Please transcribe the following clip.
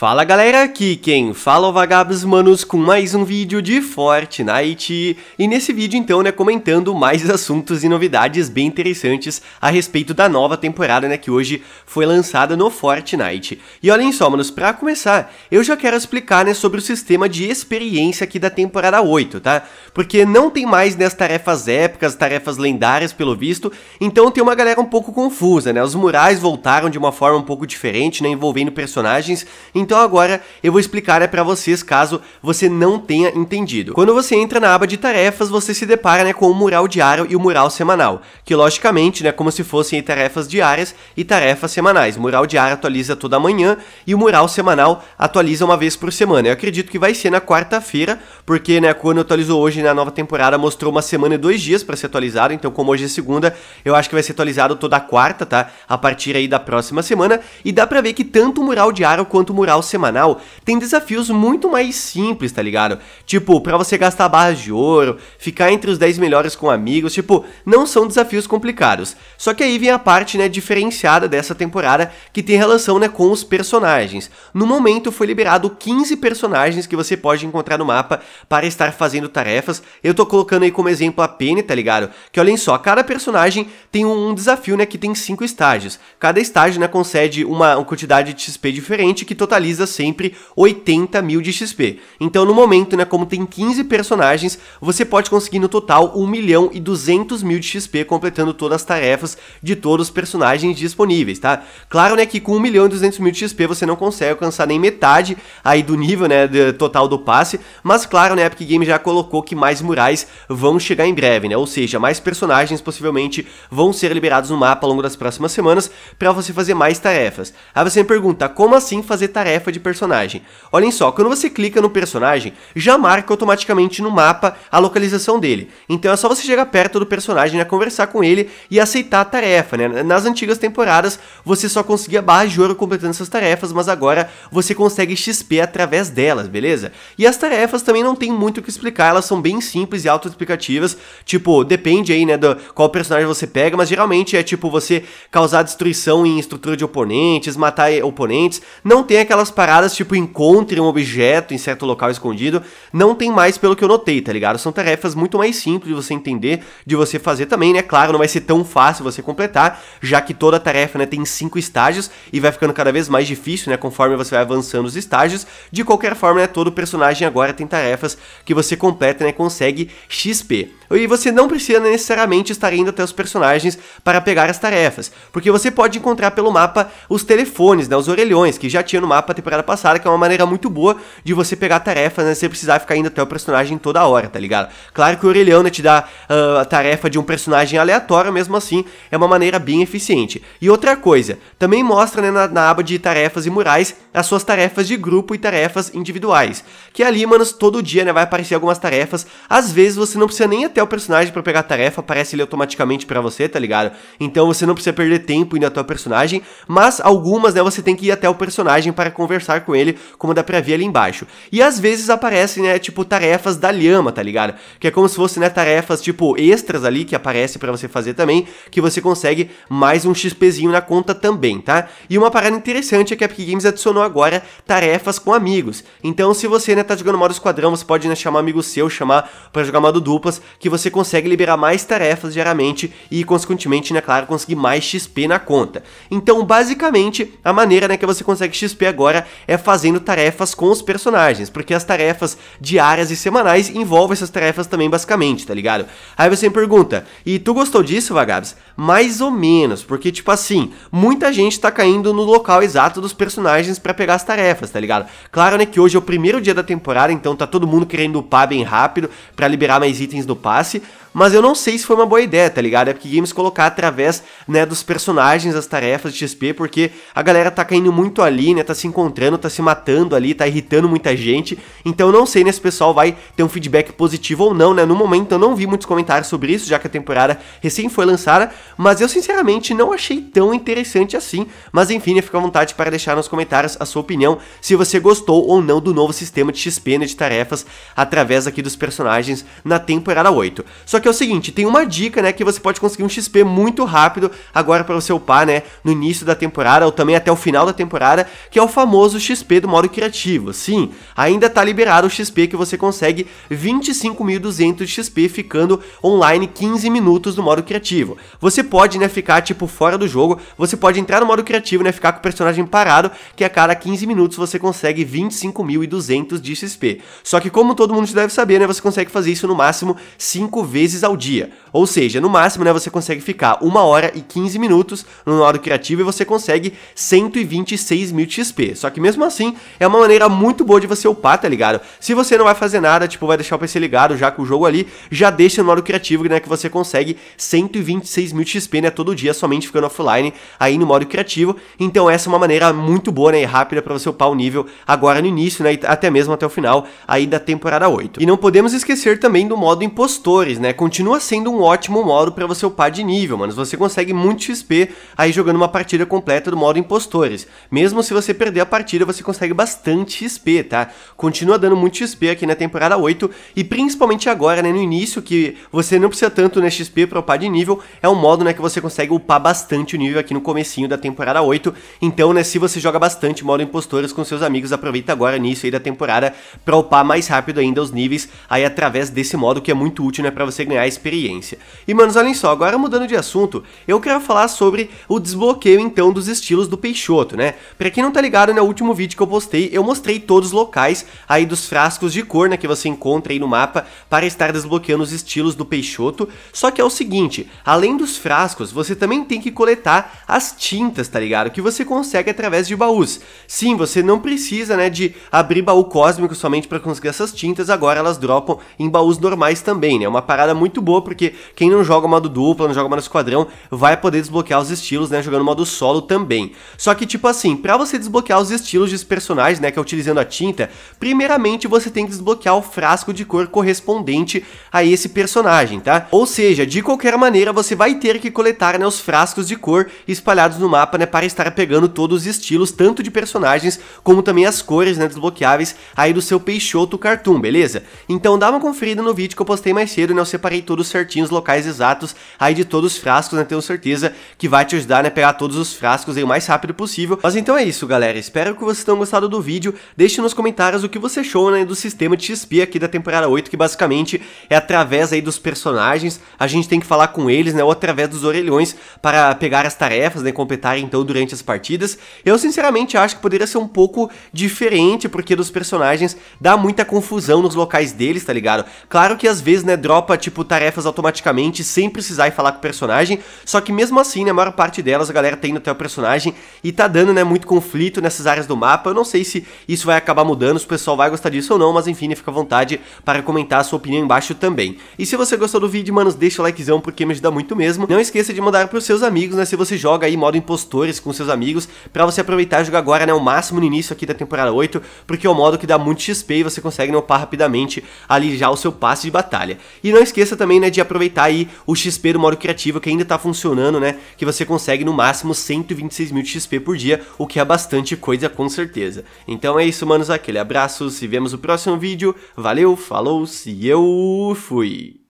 Fala galera, aqui quem fala é o Vagabos Manos com mais um vídeo de Fortnite e nesse vídeo então né, comentando mais assuntos e novidades bem interessantes a respeito da nova temporada né, que hoje foi lançada no Fortnite. E olhem só manos, pra começar eu já quero explicar né, sobre o sistema de experiência aqui da temporada 8, tá? Porque não tem mais né, as tarefas épicas, tarefas lendárias pelo visto, então tem uma galera um pouco confusa né, os murais voltaram de uma forma um pouco diferente né, envolvendo personagens, então então agora eu vou explicar é para vocês caso você não tenha entendido. Quando você entra na aba de tarefas, você se depara né, com o mural diário e o mural semanal, que logicamente é né, como se fossem tarefas diárias e tarefas semanais. O mural diário atualiza toda manhã e o mural semanal atualiza uma vez por semana. Eu acredito que vai ser na quarta-feira, porque né, quando atualizou hoje na né, nova temporada mostrou uma semana e dois dias para ser atualizado, então como hoje é segunda, eu acho que vai ser atualizado toda quarta, tá? A partir aí da próxima semana, e dá pra ver que tanto o mural diário quanto o mural semanal tem desafios muito mais simples, tá ligado? Tipo, para você gastar barras de ouro, ficar entre os 10 melhores com amigos, tipo, não são desafios complicados. Só que aí vem a parte, né, diferenciada dessa temporada que tem relação, né, com os personagens. No momento foi liberado 15 personagens que você pode encontrar no mapa para estar fazendo tarefas. Eu tô colocando aí como exemplo a Penny, tá ligado? Que olhem só, cada personagem tem um desafio, né, que tem 5 estágios. Cada estágio, né, concede uma, uma quantidade de XP diferente que totaliza totaliza sempre 80 mil de XP. Então no momento, né, como tem 15 personagens, você pode conseguir no total 1 milhão e 200 mil de XP completando todas as tarefas de todos os personagens disponíveis, tá? Claro, né, que com 1 milhão e 200 mil de XP você não consegue alcançar nem metade aí do nível, né, do total do passe, mas claro, né, a Epic Games já colocou que mais murais vão chegar em breve, né? Ou seja, mais personagens possivelmente vão ser liberados no mapa ao longo das próximas semanas para você fazer mais tarefas. Aí você me pergunta, como assim fazer tarefas tarefa de personagem. Olhem só, quando você clica no personagem, já marca automaticamente no mapa a localização dele. Então é só você chegar perto do personagem, né, conversar com ele e aceitar a tarefa. Né? Nas antigas temporadas, você só conseguia barra de ouro completando essas tarefas, mas agora você consegue XP através delas, beleza? E as tarefas também não tem muito o que explicar, elas são bem simples e autoexplicativas. Tipo, depende aí, né, do qual personagem você pega, mas geralmente é tipo você causar destruição em estrutura de oponentes, matar eh, oponentes. Não tem aquela aquelas paradas tipo encontre um objeto em certo local escondido, não tem mais pelo que eu notei, tá ligado? São tarefas muito mais simples de você entender, de você fazer também, né? Claro, não vai ser tão fácil você completar, já que toda tarefa, né, tem cinco estágios e vai ficando cada vez mais difícil, né, conforme você vai avançando os estágios. De qualquer forma, né, todo personagem agora tem tarefas que você completa, né, consegue XP. E você não precisa necessariamente estar indo até os personagens para pegar as tarefas, porque você pode encontrar pelo mapa os telefones, né, os orelhões que já tinha no mapa pra temporada passada, que é uma maneira muito boa de você pegar tarefas, né? Sem precisar ficar indo até o personagem toda hora, tá ligado? Claro que o Orelhão né, te dá uh, a tarefa de um personagem aleatório, mesmo assim, é uma maneira bem eficiente. E outra coisa, também mostra né, na, na aba de tarefas e murais as suas tarefas de grupo e tarefas individuais. Que ali, mano, todo dia, né, vai aparecer algumas tarefas. Às vezes você não precisa nem até o personagem para pegar a tarefa, aparece ele automaticamente para você, tá ligado? Então você não precisa perder tempo indo até o personagem, mas algumas, né, você tem que ir até o personagem para conversar com ele, como dá pra ver ali embaixo. E às vezes aparecem, né, tipo tarefas da lhama, tá ligado? Que é como se fosse, né, tarefas tipo extras ali que aparece para você fazer também, que você consegue mais um XPzinho na conta também, tá? E uma parada interessante é que a Epic Games adicionou agora tarefas com amigos. Então, se você né, tá jogando modo esquadrão, você pode né, chamar um amigo seu, chamar para jogar modo duplas, que você consegue liberar mais tarefas diariamente e, consequentemente, né, claro, conseguir mais XP na conta. Então, basicamente, a maneira né, que você consegue XP agora é fazendo tarefas com os personagens, porque as tarefas diárias e semanais envolvem essas tarefas também, basicamente, tá ligado? Aí você me pergunta, e tu gostou disso, Vagabs? Mais ou menos, porque, tipo assim, muita gente tá caindo no local exato dos personagens para para pegar as tarefas, tá ligado? Claro, né, que hoje é o primeiro dia da temporada, então tá todo mundo querendo upar bem rápido para liberar mais itens do passe, mas eu não sei se foi uma boa ideia, tá ligado? É porque Games colocar através, né, dos personagens as tarefas de XP, porque a galera tá caindo muito ali, né, tá se encontrando, tá se matando ali, tá irritando muita gente, então eu não sei né, se o pessoal vai ter um feedback positivo ou não, né, no momento eu não vi muitos comentários sobre isso, já que a temporada recém foi lançada, mas eu sinceramente não achei tão interessante assim, mas enfim, né, fica à vontade para deixar nos comentários a sua opinião, se você gostou ou não do novo sistema de XP, né, de tarefas através aqui dos personagens na temporada 8. Só que é o seguinte, tem uma dica, né, que você pode conseguir um XP muito rápido agora para você upar, né, no início da temporada ou também até o final da temporada, que é o famoso XP do modo criativo. Sim, ainda tá liberado o XP que você consegue 25.200 XP ficando online 15 minutos no modo criativo. Você pode, né, ficar tipo fora do jogo, você pode entrar no modo criativo, né, ficar com o personagem parado, que a cada 15 minutos você consegue 25.200 de XP. Só que como todo mundo deve saber, né, você consegue fazer isso no máximo 5 vezes vezes ao dia. Ou seja, no máximo, né, você consegue ficar 1 hora e 15 minutos no modo criativo e você consegue 126 mil XP. Só que mesmo assim, é uma maneira muito boa de você upar, tá ligado? Se você não vai fazer nada, tipo, vai deixar o PC ligado já com o jogo ali, já deixa no modo criativo, né, que você consegue 126 mil XP, né, todo dia, somente ficando offline aí no modo criativo. Então essa é uma maneira muito boa, né, e rápida para você upar o nível agora no início, né, e até mesmo até o final aí da temporada 8. E não podemos esquecer também do modo impostores, né, continua sendo um um ótimo modo para você upar de nível, mano. Você consegue muito XP aí jogando uma partida completa do modo impostores. Mesmo se você perder a partida, você consegue bastante XP, tá? Continua dando muito XP aqui na temporada 8 e principalmente agora, né, no início, que você não precisa tanto né, XP para upar de nível, é um modo, né, que você consegue upar bastante o nível aqui no comecinho da temporada 8. Então, né, se você joga bastante modo impostores com seus amigos, aproveita agora nisso aí da temporada para upar mais rápido ainda os níveis aí através desse modo que é muito útil, né, para você ganhar experiência. E manos, olhem só, agora mudando de assunto, eu quero falar sobre o desbloqueio então dos estilos do Peixoto, né? Pra quem não tá ligado, no né, último vídeo que eu postei, eu mostrei todos os locais aí dos frascos de cor, né, que você encontra aí no mapa para estar desbloqueando os estilos do Peixoto. Só que é o seguinte, além dos frascos, você também tem que coletar as tintas, tá ligado? Que você consegue através de baús. Sim, você não precisa, né, de abrir baú cósmico somente para conseguir essas tintas, agora elas dropam em baús normais também, né? É uma parada muito boa porque quem não joga modo dupla, não joga modo esquadrão, vai poder desbloquear os estilos, né, jogando modo solo também. Só que, tipo assim, pra você desbloquear os estilos dos personagens, né, que é utilizando a tinta, primeiramente você tem que desbloquear o frasco de cor correspondente a esse personagem, tá? Ou seja, de qualquer maneira, você vai ter que coletar, né, os frascos de cor espalhados no mapa, né, para estar pegando todos os estilos, tanto de personagens, como também as cores, né, desbloqueáveis aí do seu Peixoto Cartoon, beleza? Então dá uma conferida no vídeo que eu postei mais cedo, né, eu separei todos certinhos os locais exatos aí de todos os frascos, né? Tenho certeza que vai te ajudar, né? pegar todos os frascos aí o mais rápido possível. Mas então é isso, galera. Espero que vocês tenham gostado do vídeo. Deixe nos comentários o que você achou, né? Do sistema de XP aqui da temporada 8, que basicamente é através aí dos personagens. A gente tem que falar com eles, né? Ou através dos orelhões para pegar as tarefas, né? Completar então durante as partidas. Eu sinceramente acho que poderia ser um pouco diferente, porque dos personagens dá muita confusão nos locais deles, tá ligado? Claro que às vezes, né? Dropa tipo tarefas automáticas praticamente sem precisar ir falar com o personagem. Só que mesmo assim, né, a maior parte delas a galera tá indo até o personagem e tá dando, né, muito conflito nessas áreas do mapa. Eu não sei se isso vai acabar mudando, se o pessoal vai gostar disso ou não, mas enfim, né, fica à vontade para comentar a sua opinião embaixo também. E se você gostou do vídeo, manos, deixa o likezão porque me ajuda muito mesmo. Não esqueça de mandar para os seus amigos, né, se você joga aí modo impostores com seus amigos, para você aproveitar e jogar agora, né, o máximo no início aqui da temporada 8, porque é um modo que dá muito XP e você consegue né, upar rapidamente ali já o seu passe de batalha. E não esqueça também, né, de aproveitar aproveitar tá aí o XP do modo criativo que ainda tá funcionando, né? Que você consegue no máximo 126 mil de XP por dia, o que é bastante coisa com certeza. Então é isso, manos, aquele abraço, se vemos no próximo vídeo, valeu, falou, se eu fui!